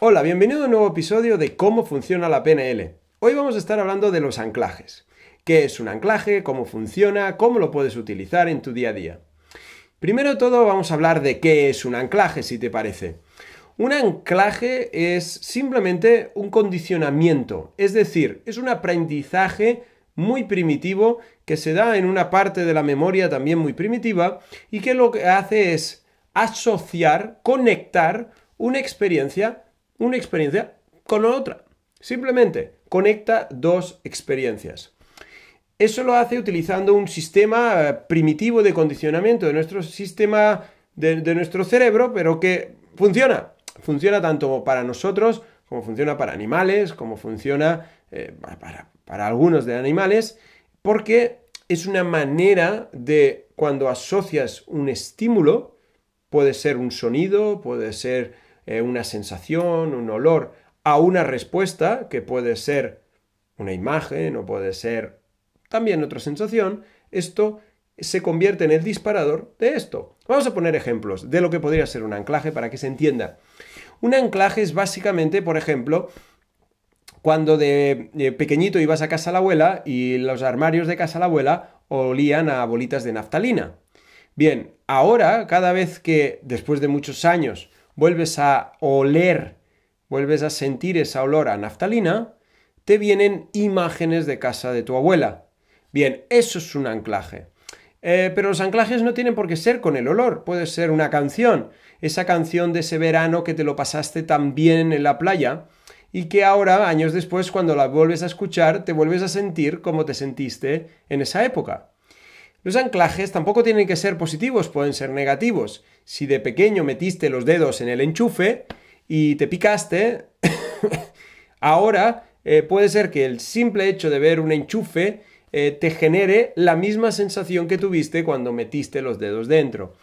Hola, bienvenido a un nuevo episodio de cómo funciona la PNL. Hoy vamos a estar hablando de los anclajes. ¿Qué es un anclaje? ¿Cómo funciona? ¿Cómo lo puedes utilizar en tu día a día? Primero todo vamos a hablar de qué es un anclaje, si te parece. Un anclaje es simplemente un condicionamiento, es decir, es un aprendizaje muy primitivo que se da en una parte de la memoria también muy primitiva y que lo que hace es asociar, conectar una experiencia una experiencia con la otra. Simplemente conecta dos experiencias. Eso lo hace utilizando un sistema eh, primitivo de condicionamiento de nuestro sistema, de, nuestro cerebro, pero que funciona. Funciona tanto para nosotros como funciona para animales, como funciona eh, para algunos de animales, porque es una manera de cuando asocias un estímulo, puede ser un sonido, puede ser eh, una sensación, un olor, a una respuesta que puede ser una imagen o puede ser también otra sensación, esto se convierte en el disparador de esto. Vamos a poner ejemplos de lo que podría ser un anclaje para que se entienda. Un anclaje es básicamente, por ejemplo, cuando de, pequeñito ibas a casa a la abuela y los armarios de casa a la abuela olían a bolitas de naftalina. Bien, ahora cada vez que, después de muchos años, vuelves a oler, vuelves a sentir esa olor a naftalina, te vienen imágenes de casa de tu abuela. Bien, eso es un anclaje. Eh, pero los anclajes no tienen por qué ser con el olor, puede ser una canción, esa canción de ese verano que te lo pasaste tan bien en la playa y que ahora, años después, cuando la vuelves a escuchar, te vuelves a sentir como te sentiste en esa época. Los anclajes tampoco tienen que ser positivos, pueden ser negativos. Si de pequeño metiste los dedos en el enchufe y te picaste, ahora eh, puede ser que el simple hecho de ver un enchufe eh, te genere la misma sensación que tuviste cuando metiste los dedos dentro.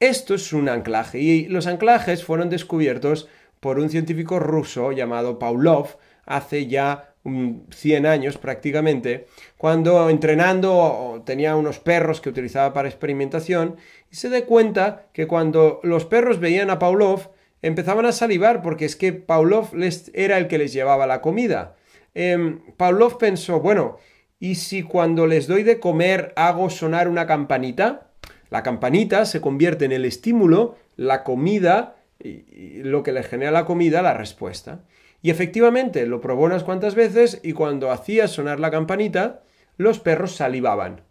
Esto es un anclaje y los anclajes fueron descubiertos por un científico ruso llamado Pavlov hace ya 100 años prácticamente, cuando entrenando tenía unos perros que utilizaba para experimentación y se da cuenta que cuando los perros veían a Pavlov empezaban a salivar porque es que Pavlov les, era el que les llevaba la comida. Eh, Pavlov pensó, bueno, ¿y si cuando les doy de comer hago sonar una campanita? La campanita se convierte en el estímulo, la comida, y lo que le genera la comida, la respuesta. Y efectivamente, lo probó unas cuantas veces y cuando hacía sonar la campanita, los perros salivaban.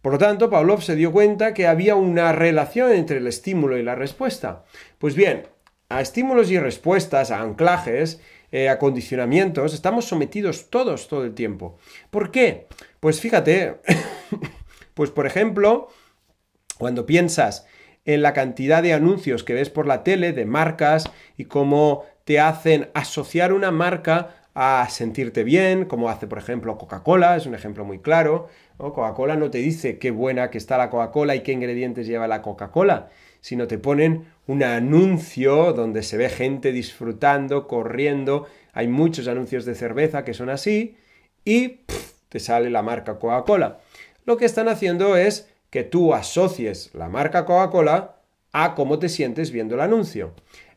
Por lo tanto, Pavlov se dio cuenta que había una relación entre el estímulo y la respuesta. Pues bien, a estímulos y respuestas, a anclajes, eh, a condicionamientos, estamos sometidos todos todo el tiempo. ¿Por qué? Pues fíjate, pues por ejemplo, cuando piensas en la cantidad de anuncios que ves por la tele de marcas y cómo te hacen asociar una marca a sentirte bien, como hace por ejemplo Coca-Cola, es un ejemplo muy claro. coca Coca-Cola no te dice qué buena que está la Coca-Cola y qué ingredientes lleva la Coca-Cola, sino te ponen un anuncio donde se ve gente disfrutando, corriendo, hay muchos anuncios de cerveza que son así y te sale la marca Coca-Cola. Lo que están haciendo es que tú asocies la marca Coca-Cola a cómo te sientes viendo el anuncio.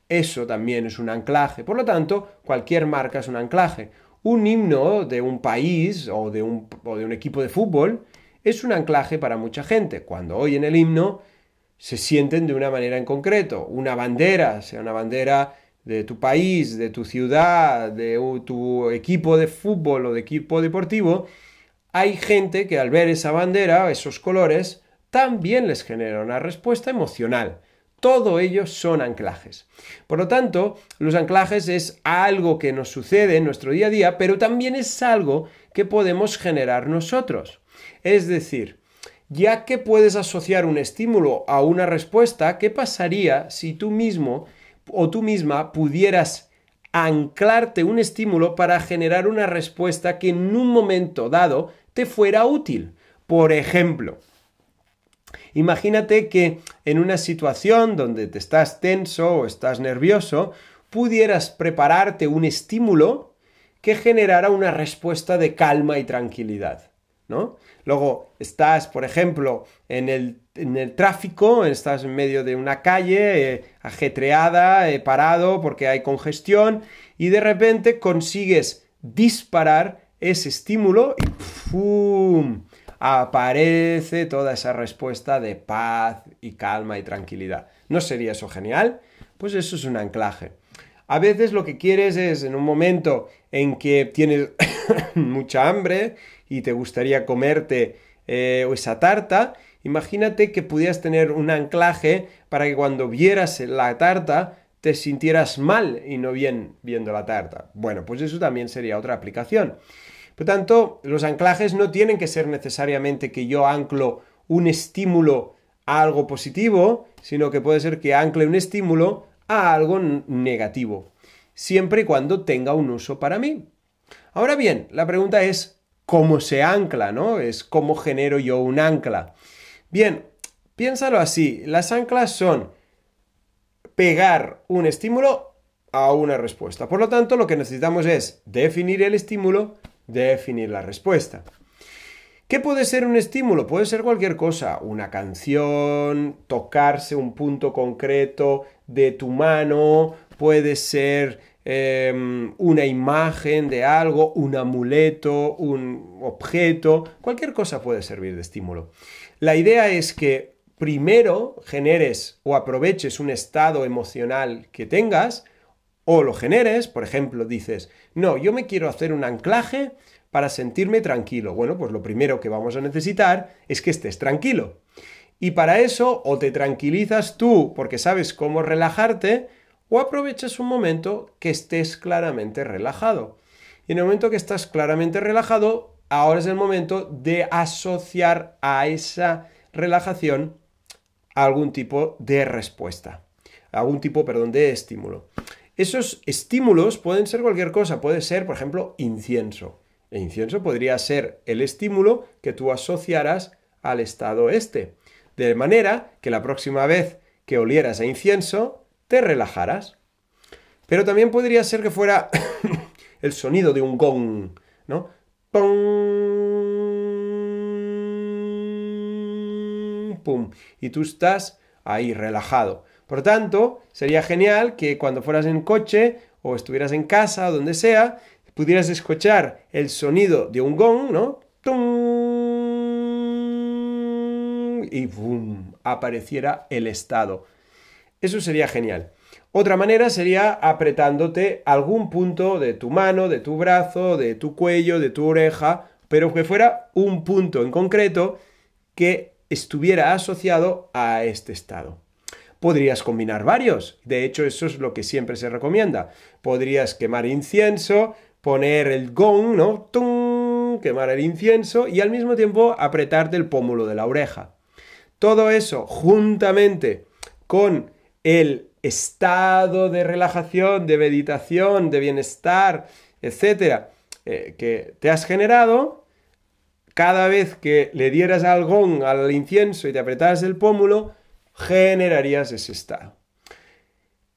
Eso también es un anclaje. Por lo tanto, cualquier marca es un anclaje. Un himno de un país o de un, equipo de fútbol es un anclaje para mucha gente. Cuando oyen el himno, se sienten de una manera en concreto. Una bandera, sea una bandera de tu país, de tu ciudad, de tu equipo de fútbol o de equipo deportivo, hay gente que al ver esa bandera, esos colores, también les genera una respuesta emocional todo ello son anclajes. Por lo tanto, los anclajes es algo que nos sucede en nuestro día a día, pero también es algo que podemos generar nosotros. Es decir, ya que puedes asociar un estímulo a una respuesta, ¿qué pasaría si tú mismo o tú misma pudieras anclarte un estímulo para generar una respuesta que en un momento dado te fuera útil? Por ejemplo, Imagínate que en una situación donde te estás tenso o estás nervioso, pudieras prepararte un estímulo que generara una respuesta de calma y tranquilidad. ¿no? Luego estás, por ejemplo, en el, tráfico, estás en medio de una calle eh, ajetreada, eh, parado porque hay congestión y de repente consigues disparar ese estímulo y ¡pum! aparece toda esa respuesta de paz y calma y tranquilidad. ¿No sería eso genial? Pues eso es un anclaje. A veces lo que quieres es en un momento en que tienes mucha hambre y te gustaría comerte eh, esa tarta, imagínate que pudieras tener un anclaje para que cuando vieras la tarta te sintieras mal y no bien viendo la tarta. Bueno, pues eso también sería otra aplicación. Por tanto, los anclajes no tienen que ser necesariamente que yo anclo un estímulo a algo positivo, sino que puede ser que ancle un estímulo a algo negativo, siempre y cuando tenga un uso para mí. Ahora bien, la pregunta es cómo se ancla, ¿no? Es cómo genero yo un ancla. Bien, piénsalo así, las anclas son pegar un estímulo a una respuesta. Por lo tanto, lo que necesitamos es definir el estímulo, definir la respuesta. ¿Qué puede ser un estímulo? Puede ser cualquier cosa, una canción, tocarse un punto concreto de tu mano, puede ser em, una imagen de algo, un amuleto, un objeto, cualquier cosa puede servir de estímulo. La idea es que primero generes o aproveches un estado emocional que tengas, o lo generes, por ejemplo, dices, no, yo me quiero hacer un anclaje para sentirme tranquilo. Bueno, pues lo primero que vamos a necesitar es que estés tranquilo. Y para eso o te tranquilizas tú porque sabes cómo relajarte, o aprovechas un momento que estés claramente relajado. Y en el momento que estás claramente relajado, ahora es el momento de asociar a esa relajación algún tipo de respuesta, algún tipo, perdón, de estímulo. Esos estímulos pueden ser cualquier cosa, puede ser, por ejemplo, incienso. El incienso podría ser el estímulo que tú asociarás al estado este. De manera que la próxima vez que olieras a incienso, te relajaras. Pero también podría ser que fuera el sonido de un gong, ¿no? ¡Pum! Y tú estás ahí relajado. Por tanto, sería genial que cuando fueras en coche o estuvieras en casa o donde sea, pudieras escuchar el sonido de un gong, ¿no? ¡Tum! Y ¡boom! apareciera el estado. Eso sería genial. Otra manera sería apretándote algún punto de tu mano, de tu brazo, de tu cuello, de tu oreja, pero que fuera un punto en concreto que estuviera asociado a este estado podrías combinar varios. De hecho, eso es lo que siempre se recomienda. Podrías quemar incienso, poner el gong, ¿no? ¡Tum! Quemar el incienso y al mismo tiempo apretarte el pómulo de la oreja. Todo eso juntamente con el estado de relajación, de meditación, de bienestar, etcétera, eh, que te has generado, cada vez que le dieras al gong, al incienso y te apretaras el pómulo, generarías ese estado.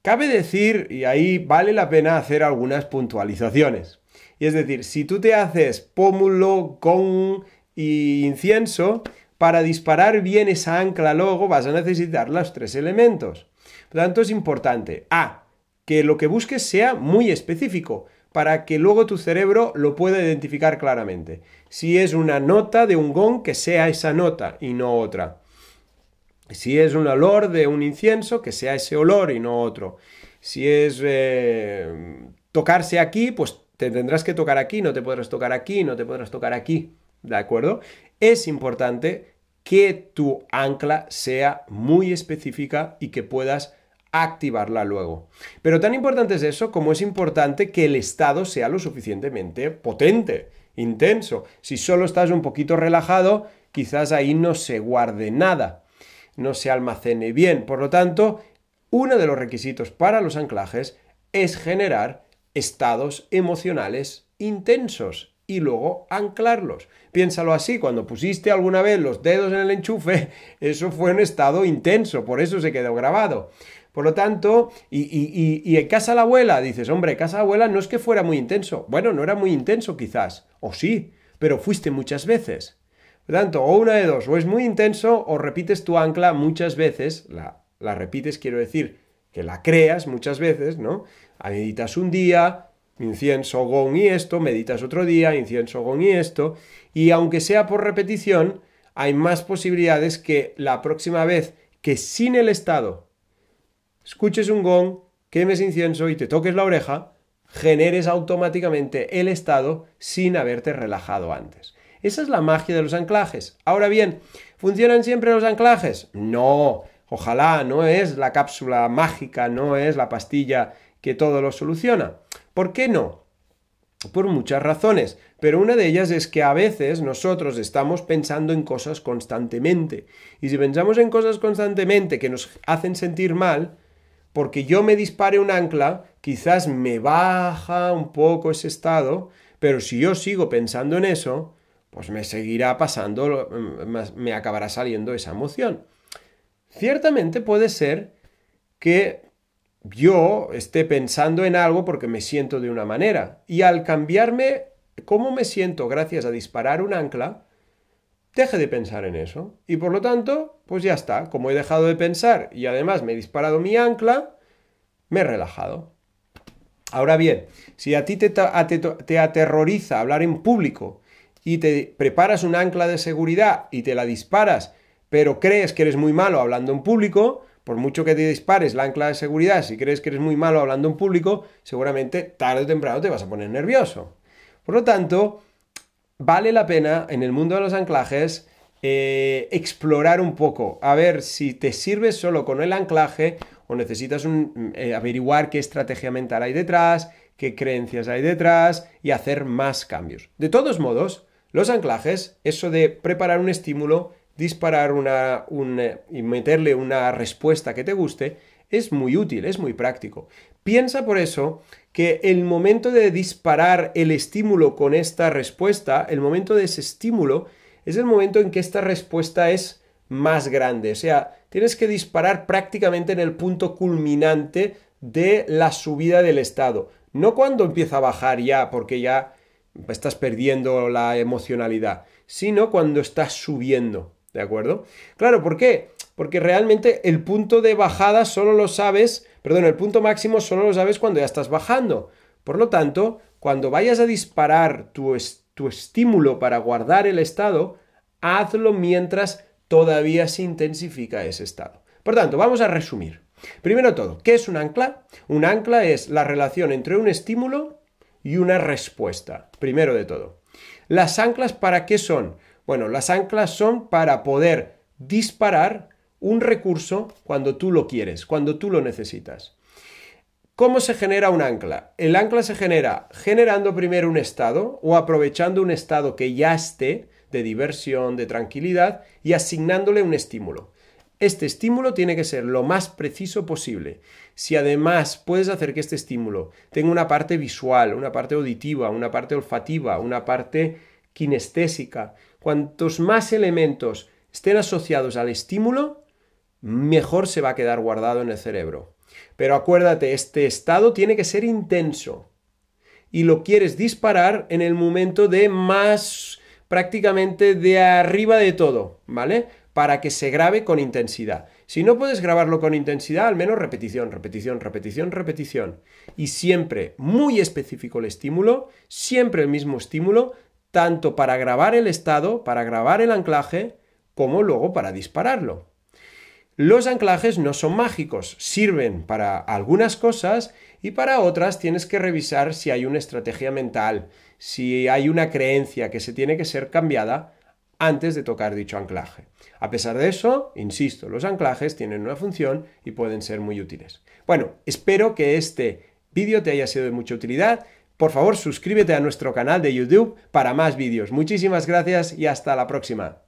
Cabe decir, y ahí vale la pena hacer algunas puntualizaciones. Y es decir, si tú te haces pómulo, gong e incienso, para disparar bien esa ancla luego vas a necesitar los tres elementos. Por tanto, es importante, A, que lo que busques sea muy específico, para que luego tu cerebro lo pueda identificar claramente. Si es una nota de un gong, que sea esa nota y no otra. Si es un olor de un incienso, que sea ese olor y no otro. Si es eh, tocarse aquí, pues te tendrás que tocar aquí, no te podrás tocar aquí, no te podrás tocar aquí. ¿De acuerdo? Es importante que tu ancla sea muy específica y que puedas activarla luego. Pero tan importante es eso como es importante que el estado sea lo suficientemente potente, intenso. Si solo estás un poquito relajado, quizás ahí no se guarde nada no se almacene bien. Por lo tanto, uno de los requisitos para los anclajes es generar estados emocionales intensos y luego anclarlos. Piénsalo así, cuando pusiste alguna vez los dedos en el enchufe, eso fue un estado intenso, por eso se quedó grabado. Por lo tanto, y, en casa la abuela, dices, hombre, casa la abuela no es que fuera muy intenso. Bueno, no era muy intenso quizás, o sí, pero fuiste muchas veces tanto, o una de dos, o es muy intenso o repites tu ancla muchas veces, la, la repites quiero decir que la creas muchas veces, ¿no? Meditas un día, incienso, gong y esto, meditas otro día, incienso, gong y esto, y aunque sea por repetición, hay más posibilidades que la próxima vez que sin el estado escuches un gong, quemes incienso y te toques la oreja, generes automáticamente el estado sin haberte relajado antes. Esa es la magia de los anclajes. Ahora bien, ¿funcionan siempre los anclajes? No, ojalá, no es la cápsula mágica, no es la pastilla que todo lo soluciona. ¿Por qué no? Por muchas razones, pero una de ellas es que a veces nosotros estamos pensando en cosas constantemente. Y si pensamos en cosas constantemente que nos hacen sentir mal, porque yo me dispare un ancla, quizás me baja un poco ese estado, pero si yo sigo pensando en eso, pues me seguirá pasando, mm, me acabará saliendo esa emoción. Ciertamente puede ser que yo esté pensando en algo porque me siento de una manera y al cambiarme cómo me siento gracias a disparar un ancla, deje de pensar en eso y por lo tanto, pues ya está, como he dejado de pensar y además me he disparado mi ancla, me he relajado. Ahora bien, si a ti te, te aterroriza hablar en público, y te preparas un ancla de seguridad y te la disparas, pero crees que eres muy malo hablando en público, por mucho que te dispares la ancla de seguridad, si crees que eres muy malo hablando en público, seguramente tarde o temprano te vas a poner nervioso. Por lo tanto, vale la pena en el mundo de los anclajes eh, explorar un poco, a ver si te sirves solo con el anclaje o necesitas un, eh, averiguar qué estrategia mental hay detrás, qué creencias hay detrás y hacer más cambios. De todos modos, los anclajes, eso de preparar un estímulo, disparar una, eh, y meterle una respuesta que te guste, es muy útil, es muy práctico. Piensa por eso que el momento de disparar el estímulo con esta respuesta, el momento de ese estímulo, es el momento en que esta respuesta es más grande. O sea, tienes que disparar prácticamente en el punto culminante de la subida del estado. No cuando empieza a bajar ya, porque ya estás perdiendo la emocionalidad, sino cuando estás subiendo, ¿de acuerdo? Claro, ¿por qué? Porque realmente el punto de bajada solo lo sabes, perdón, el punto máximo solo lo sabes cuando ya estás bajando. Por lo tanto, cuando vayas a disparar tu, tu estímulo para guardar el estado, hazlo mientras todavía se intensifica ese estado. Por tanto, vamos a resumir. Primero todo, ¿qué es un ancla? Un ancla es la relación entre un estímulo y una respuesta, primero de todo. ¿Las anclas para qué son? Bueno, las anclas son para poder disparar un recurso cuando tú lo quieres, cuando tú lo necesitas. ¿Cómo se genera un ancla? El ancla se genera generando primero un estado o aprovechando un estado que ya esté de diversión, de tranquilidad y asignándole un estímulo. Este estímulo tiene que ser lo más preciso posible. Si además puedes hacer que este estímulo tenga una parte visual, una parte auditiva, una parte olfativa, una parte kinestésica, cuantos más elementos estén asociados al estímulo, mejor se va a quedar guardado en el cerebro. Pero acuérdate, este estado tiene que ser intenso y lo quieres disparar en el momento de más prácticamente de arriba de todo, ¿vale? para que se grabe con intensidad. Si no puedes grabarlo con intensidad, al menos repetición, repetición, repetición, repetición. Y siempre muy específico el estímulo, siempre el mismo estímulo, tanto para grabar el estado, para grabar el anclaje, como luego para dispararlo. Los anclajes no son mágicos, sirven para algunas cosas y para otras tienes que revisar si hay una estrategia mental, si hay una creencia que se tiene que ser cambiada antes de tocar dicho anclaje. A pesar de eso, insisto, los anclajes tienen una función y pueden ser muy útiles. Bueno, espero que este vídeo te haya sido de mucha utilidad. Por favor, suscríbete a nuestro canal de YouTube para más vídeos. Muchísimas gracias y hasta la próxima.